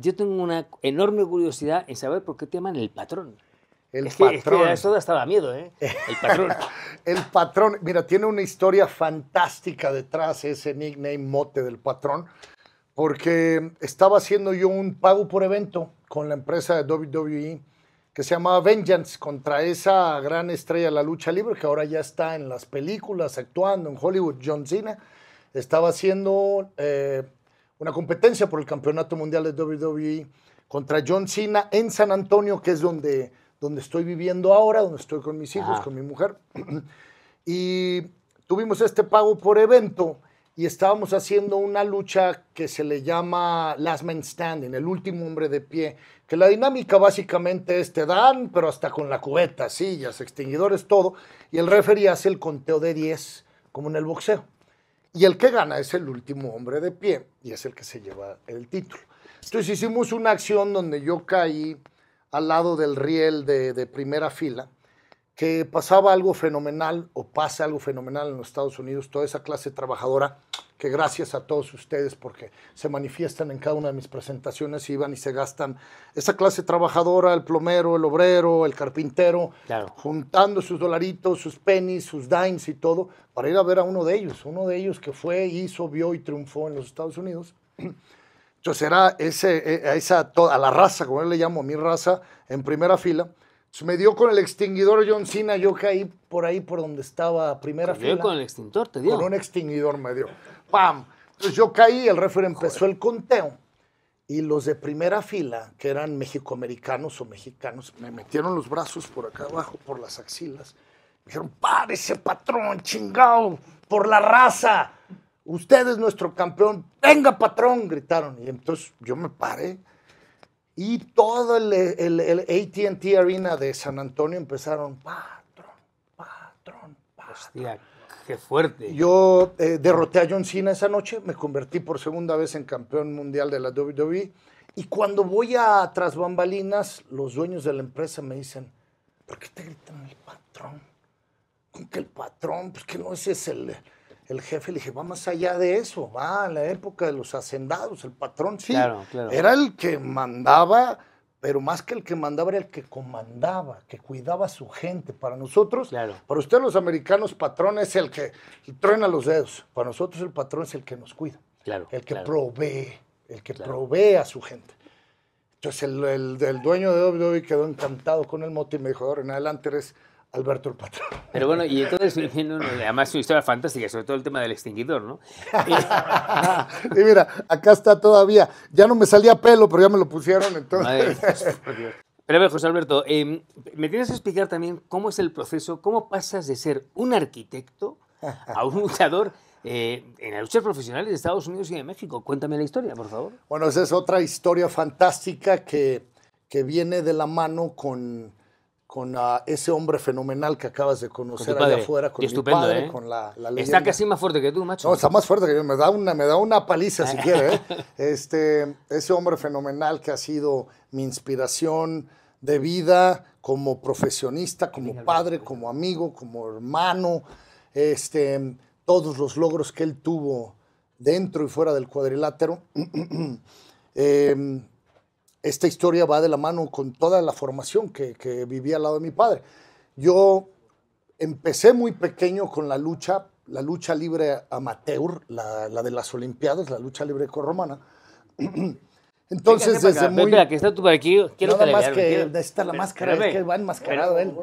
Yo tengo una enorme curiosidad en saber por qué te llaman el patrón. El patrón. eso hasta da miedo, ¿eh? El patrón. el patrón. Mira, tiene una historia fantástica detrás ese nickname mote del patrón, porque estaba haciendo yo un pago por evento con la empresa de WWE que se llamaba Vengeance contra esa gran estrella de la lucha libre que ahora ya está en las películas, actuando en Hollywood, John Cena. Estaba haciendo eh, una competencia por el Campeonato Mundial de WWE contra John Cena en San Antonio, que es donde, donde estoy viviendo ahora, donde estoy con mis hijos, con mi mujer. y tuvimos este pago por evento y estábamos haciendo una lucha que se le llama Last Man Standing, el último hombre de pie, que la dinámica básicamente es te dan, pero hasta con la cubeta, sillas, extinguidores, todo, y el referee hace el conteo de 10, como en el boxeo. Y el que gana es el último hombre de pie y es el que se lleva el título. Entonces hicimos una acción donde yo caí al lado del riel de, primera fila, que pasaba algo fenomenal o pasa algo fenomenal en los Estados Unidos, toda esa clase trabajadora que gracias a todos ustedes porque se manifiestan en cada una de mis presentaciones y van y se gastan esa clase trabajadora, el plomero, el obrero, el carpintero, juntando sus dolaritos, sus pennies, sus dimes y todo, para ir a ver a uno de ellos, uno de ellos que fue, hizo, vio y triunfó en los Estados Unidos. Entonces era ese, e, esa, a la raza, como yo le llamo, mi raza, en primera fila. Pues, me dio con el extinguidor John Cena, yo caí por ahí por donde estaba primera fila. con el extintor, te dio. Con un extinguidor me dio. ¡Pam! Entonces yo caí, el referee empezó el conteo y los de primera fila, que eran mexicoamericanos o mexicanos, me metieron los brazos por acá abajo, por las axilas. Me dijeron, párese patrón, chingado, por la raza. Usted es nuestro campeón. Venga, patrón, gritaron. Y entonces yo me paré. Y todo el, ATT Arena de San Antonio empezaron, patrón, patrón, patrón. Hostia, qué fuerte. Yo eh, derroté a John Cena esa noche, me convertí por segunda vez en campeón mundial de la WWE. Y cuando voy a tras bambalinas, los dueños de la empresa me dicen, ¿por qué te gritan el patrón? ¿Con que el patrón? Pues que no ese es el el jefe, le dije, va más allá de eso, va a la época de los hacendados, el patrón, sí, era el que mandaba, pero más que el que mandaba era el que comandaba, que cuidaba a su gente. Para nosotros, para ustedes los americanos, patrón es el que truena los dedos, para nosotros el patrón es el que nos cuida, claro el que provee, el que provee a su gente. Entonces el, dueño de WWE quedó encantado con el mote y me dijo, ahora en adelante eres Alberto el patrón. Pero bueno, y entonces además su historia fantástica, sobre todo el tema del extinguidor, ¿no? y mira, acá está todavía. Ya no me salía pelo, pero ya me lo pusieron entonces. pero a ver, José Alberto, em, me tienes que explicar también cómo es el proceso, cómo pasas de ser un arquitecto a un luchador eh, en luchas profesionales de Estados Unidos y de México. Cuéntame la historia, por favor. Bueno, esa es otra historia fantástica que, que viene de la mano con con ah, ese hombre fenomenal que acabas de conocer allá afuera, con mi padre, ¿eh? con la, Está casi más fuerte que tú, macho. No, está más fuerte que yo, me da una, me da una paliza si quiere. ¿eh? Este, ese hombre fenomenal que ha sido mi inspiración de vida como profesionista, como padre, como amigo, como hermano, este, todos los logros que él tuvo dentro y fuera del cuadrilátero. Em, esta historia va de la mano con toda la formación que, que viví al lado de mi padre. Yo empecé muy pequeño con la lucha, la lucha libre amateur, la, de las Olimpiadas, la lucha libre corromana. Entonces, desde acá, muy... que está tú por aquí. Quiero nada más que necesita la máscara, es que va enmascarado él.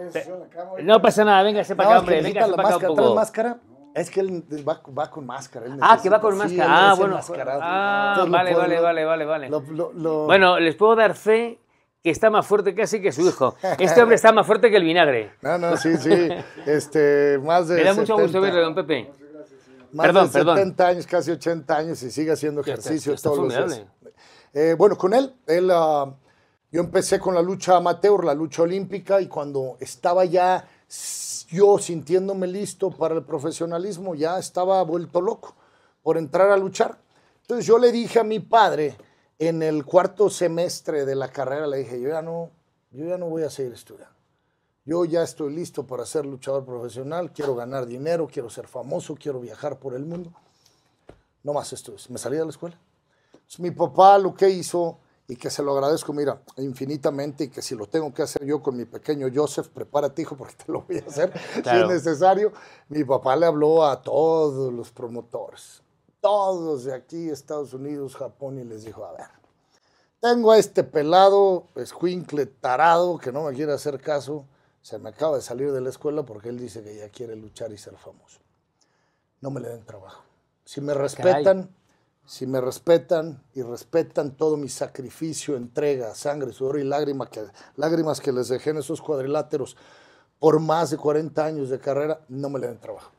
no pasa nada, venga, sepa no, acá, hombre. Necesita la máscara, máscara. Es que él va, con máscara. ah, que va con máscara. ah, bueno. Ah, vale, vale, vale, vale, vale, Bueno, les puedo dar fe que está más fuerte casi que su hijo. Este hombre está más fuerte que el vinagre. No, no, sí, sí. Este, más de. Me da mucho gusto verle, don Pepe. Más perdón, perdón. 70 años, casi 80 años y sigue haciendo ejercicio todos los días. Eh, bueno, con él, él ah, yo empecé con la lucha amateur, la lucha olímpica, y cuando estaba ya yo sintiéndome listo para el profesionalismo ya estaba vuelto loco por entrar a luchar. Entonces yo le dije a mi padre en el cuarto semestre de la carrera, le dije, yo ya no, yo ya no voy a seguir estudiando. Yo ya estoy listo para ser luchador profesional, quiero ganar dinero, quiero ser famoso, quiero viajar por el mundo. No más estudios. Me salí de la escuela. mi papá lo que hizo y que se lo agradezco, mira, infinitamente y que si lo tengo que hacer yo con mi pequeño Joseph, prepárate hijo porque te lo voy a hacer si es necesario. Mi papá le habló a todos los promotores, todos de aquí, Estados Unidos, Japón, y les dijo, a ver, tengo a este pelado, escuincle, tarado, que no me quiere hacer caso, se me acaba de salir de la escuela porque él dice que ya quiere luchar y ser famoso. No me le den trabajo. Si me respetan, si me respetan y respetan todo mi sacrificio, entrega, sangre, sudor y lágrima que, lágrimas que les dejé en esos cuadriláteros por más de 40 años de carrera, no me le den trabajo.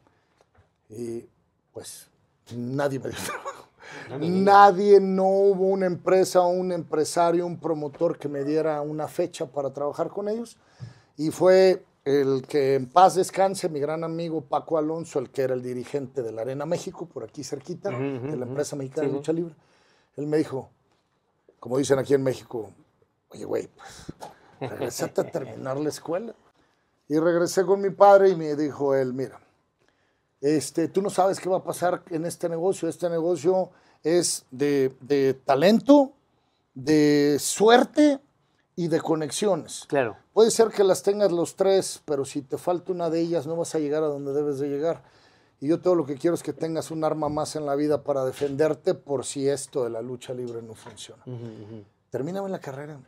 Y pues nadie me dio trabajo. nadie no hubo una empresa, un empresario, un promotor que me diera una fecha para trabajar con ellos. Y fue el que en paz descanse, mi gran amigo Paco Alonso, el que era el dirigente de la Arena México, por aquí cerquita, de la empresa mexicana de lucha libre, él me dijo, como dicen aquí en México, oye, güey, pues regresate a terminar la escuela. Y regresé con mi padre y me dijo él, mira, este, tú no sabes qué va a pasar en este negocio, este negocio es de, de talento, de suerte y de conexiones. Claro. Puede ser que las tengas los tres, pero si te falta una de ellas no vas a llegar a donde debes de llegar. Y yo todo lo que quiero es que tengas un arma más en la vida para defenderte por si esto de la lucha libre no funciona. Uh la carrera.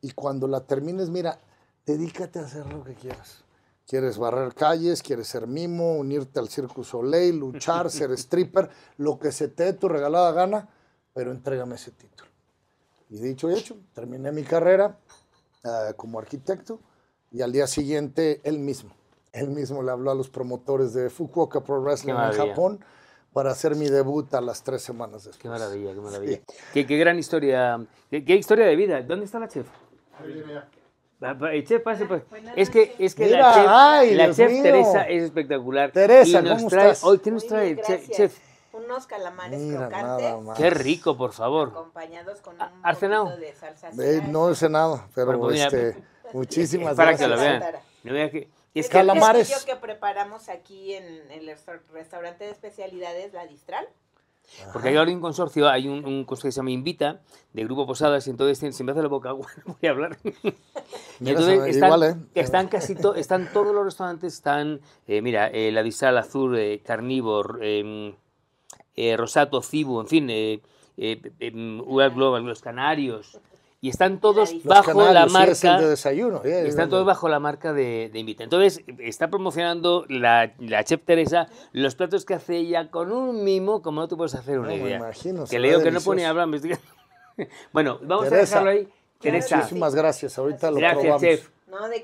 Y cuando la termines, mira, dedícate a hacer lo que quieras. Quieres barrer calles, quieres ser mimo, unirte al Circus Soleil, luchar, ser stripper, lo que se te dé tu regalada gana, pero entrégame ese título. Y dicho y hecho, terminé mi carrera ah, como arquitecto y al día siguiente él mismo, él mismo le habló a los promotores de Fukuoka Pro Wrestling en Japón para hacer mi debut a las tres semanas después. Qué maravilla, qué maravilla. Qué, qué, gran historia, qué, historia de vida. ¿Dónde está la chef? Ahí chef, pase, pues. Es que, es que la chef, Teresa es espectacular. Teresa, ¿cómo estás? Hoy, ¿qué nos trae, chef? unos calamares crocantes. Qué rico, por favor. Acompañados con ah, un Arsenal. poquito de salsa. Eh, no sé nada, pero, pues este, pues, muchísimas para gracias. Para que lo vean. Es calamares. El que preparamos aquí en, el restaurante de especialidades La Distral. Porque hay ahora un consorcio, hay un, consorcio que se llama Invita, de Grupo Posadas, y entonces se me hace la boca voy a hablar. entonces están, Igual, ¿eh? están casi están todos los restaurantes, están, eh, mira, eh, la Distral Azul, eh, Carnívoro, em, eh, Rosato, Fibo, en fin, eh, eh, eh mm, Global, los Canarios, y están todos bajo la marca de desayuno, están todos bajo la marca de, Invita entonces está promocionando la, chef Teresa los platos que hace ella con un mimo como no te puedes hacer una no, idea me imagino, que leo que no pone hablar bueno vamos a dejarlo ahí muchísimas gracias ahorita lo gracias probamos. chef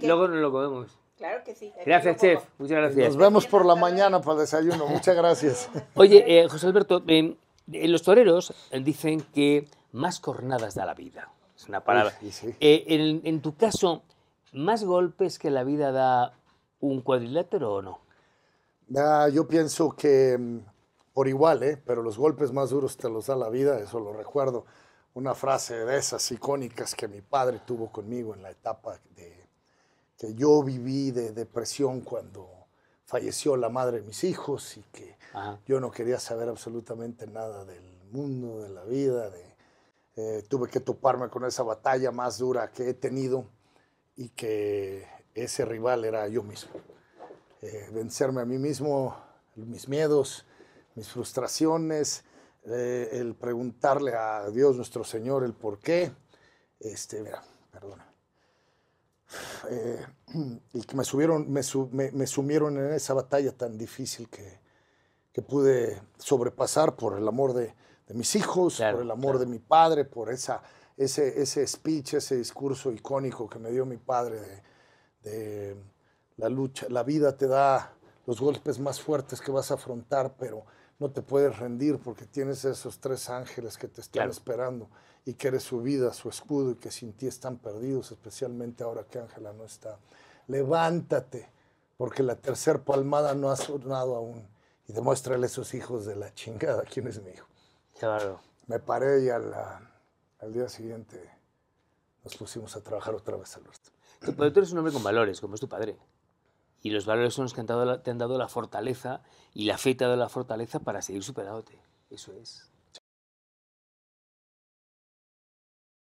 luego nos lo comemos Claro que sí. Gracias, chef. Muchas gracias. Nos vemos por la mañana para el desayuno. Muchas gracias. Oye, eh, José Alberto, eh, eh, los toreros dicen que más cornadas da la vida. Es una palabra. en, tu caso, ¿más golpes que la vida da un cuadrilátero o no? Ah, yo pienso que mm, por igual, pero los golpes más duros te los da la vida, eso lo recuerdo. Una frase de esas icónicas que mi padre tuvo conmigo en la etapa de que yo viví de depresión cuando falleció la madre de mis hijos y que yo no quería saber absolutamente nada del mundo, de la vida. Eh, tuve que toparme con esa batalla más dura que he tenido y que ese rival era yo mismo. Eh, vencerme a mí mismo, mis miedos, mis frustraciones, eh, el preguntarle a Dios nuestro Señor el por qué. Este, mira, perdona. Eh, y que me, subieron, me, sumieron en esa batalla tan difícil que, que pude sobrepasar por el amor de, mis hijos, por el amor de mi padre, por esa, ese, ese speech, ese discurso icónico que me dio mi padre de la lucha, la vida te da los golpes más fuertes que vas a afrontar, pero no te puedes rendir porque tienes esos tres ángeles que te están esperando y que eres su vida, su escudo y que sin ti están perdidos, especialmente ahora que Ángela no está. Levántate, porque la tercera palmada no ha sonado aún y demuéstrale a esos hijos de la chingada quién es mi hijo. Claro. Me paré y al, al día siguiente nos pusimos a trabajar otra vez al resto. Pero tú eres un hombre con valores, como es tu padre y los valores son los que dado te han dado la fortaleza y la fe te ha dado la fortaleza para seguir superándote. Eso es.